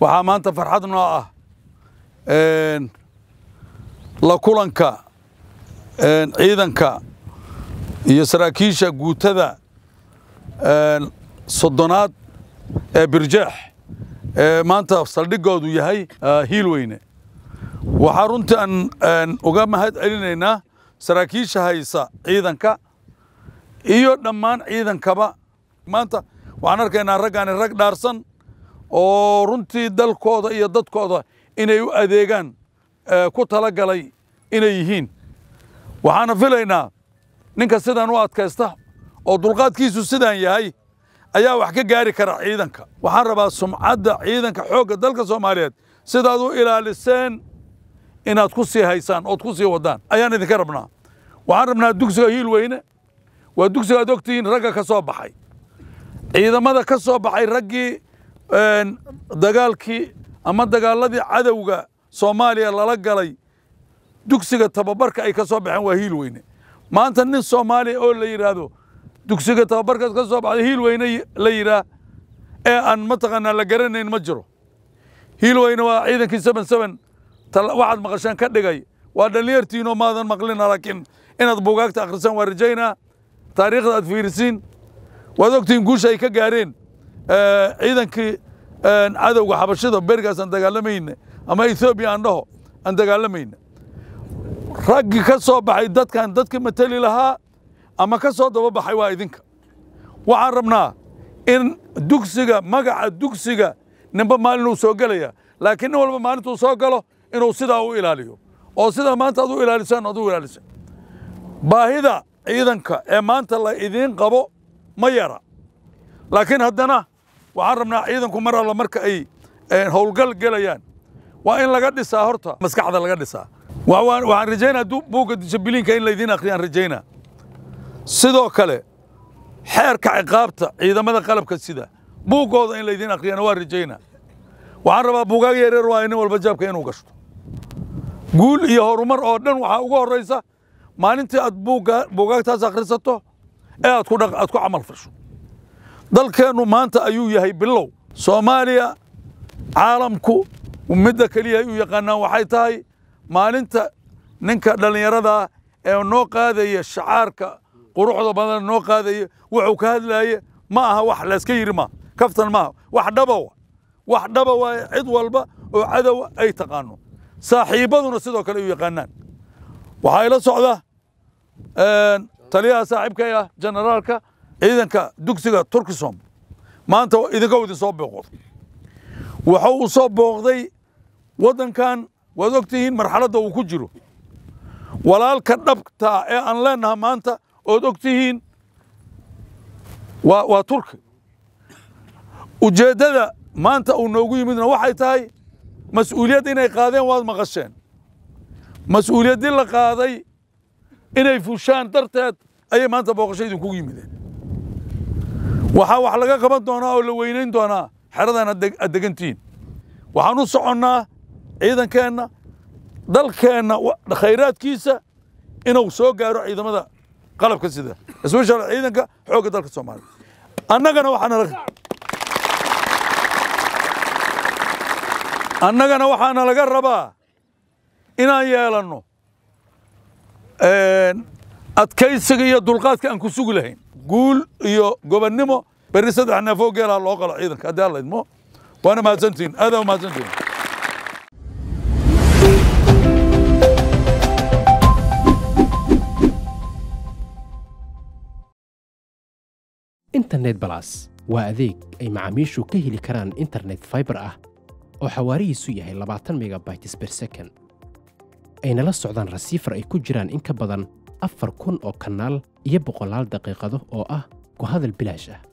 waxaa maanta farxad noo ah la kulanka ciidanka iyo saraakiisha guutada soddonaad ee birjeex ee maanta saldhigoodu yahay ah, hiil weyne waxaa runtii aan uga mahad celinaynaa saraakiisha haysa ciidanka iyo dhammaan ciidankaba maanta waxaan arkaynaa raggani rag dhaarsan oo runtii dalkooda iyo dadkooda inay u adeegaan ku tala galay inay yihiin waxaana filaynaa ninka sidan u adkaysta oo dulqaadkiisu sidan yahay ayaa wax ka gaari kara ciidanka waxaan rabaa sumcadda ciidanka xoogga dalka soomaaliyeed sidaad u ilaaliseen inaad ku sii haysaan ood ku sii wadaan ayaan idinka rabnaa waxaan rabnaa dugsiga hiil weyne waa dugsiga ad ogtihiin ragga ka soo baxay ciidamada ka soo baxay raggii dagaalkii ama dagaaladii cadowga soomaaliya lala galay dugsiga tababarka ay ka soo baxeen waa hiil weyne maanta nin soomaaliya oo la yidhaahdo dugsiga tababarka ka soo baxda hiil weyne la yidhaah ee aan mataqaanaa la garanayn ma jiro hiil weyne waa ciidankii seven seven waxaad maqasheen ka dhigay waa dhallinyartiinoo maadan maqlina laakiin inaad bugaagta akhrisaan waa rajaynaa taariikhda aad fiirisiin waad ogtihiin guusha ay ka gaareen ciidankii cadowga xabashida bergaas aan dagaalamayna ama ethoobiya aan dhaho aan dagaalamayna raggi ka soo baxay dadkan dadka mateli lahaa ama ka soo daba baxay waa idinka waxaan rabnaa in dugsiga magaca dugsiga ninba maalin uu soo gelaya laakiin nin walba maalintuu soo galo inuu sidaa u ilaaliyo oo sidaa maanta ad u ilaalisaan ad u ilaalisa baahida ciidanka ee maanta la idiin qabo ma yara laakiin haddana waxaan rabnaa ciidanku mar alla marka ay howlgal gelayaan waa in laga dhisaa horta maskaxda laga dhisaa waxaan rajaynaa buugga jabiliinka in laydiin akhriyaan rajaynaa sidoo kale xeerka ciqaabta ciidamada qalabka sida buuggooda in laydiin akhriyaan waa rajaynaa waxaan rabaa buugaag yareer waa nin walba jaabka inuu gashto guul iyo horumar oo dhan waxaa ugu horraysa maalintii aad buugaagtaas akhrisato ee aad ku camal fasho dalkeennu maanta ayuu yahay bilow soomaaliya caalamku midda keliya ay u yaqaanaan waxay tahay maalinta ninka dhallinyaradaa ee noo qaadaya shacaarka quruxda badan noo qaadaya wuxuu ka hadlaaye ma aha wax layska yidhi maaha kaftan maaha wax dhabawa wax dhaba waaye cid walba oo cadowa ay taqaano saaxiibaduna sidoo kale ay u yaqaanaan waxaa ila socda taliyaha saaxiibkay ah generaalka ciidanka dugsiga turkisom maanta idinka uu soo booqooday waxa uu soo booqday waddankan waad ogtihiin marxaladda uu ku jiro walaalka dhabtaa ee aan leennaha maanta ood ogtihiin waa waa turki ujeeddada maanta uu noogu yimidna waxay tahay mas-uuliyad inay qaadeen waad maqasheen mas-uuliyaddii la qaaday inay fushaan darteed ayay maanta booqasho idinkugu yimideen waxaa wax laga qaban doonaa oo la weynayn doonaa xeradan ad degantihiin waxaan u soconnaa ciidankeenna dalkeenna khayraadkiisa inuu soo gaaro ciidamada qalabka sida especial ciidanka xoogga dalka soomaaliya annagana waxaana annagana waxaana laga rabaa inaan yeelanno adkaysiga iyo dulqaadka aan ku sugi lahayn guul iyo gobonnimo berri saddex neef geelaa loo qalo ciidanka haddii alla idmo waana mahadsantihin aadaa mahadsantihin internet balas waa adeeg ay macaamiishu ka heli karaan internet faibar ah oo xawaarihiisu yahay labaatan megabaytes ber second ayna la socdaan rasiifar ay ku jiraan in ka badan afar kun oo kanaal iyo boqolaal daqiiqado oo ah ku hadal bilaash ah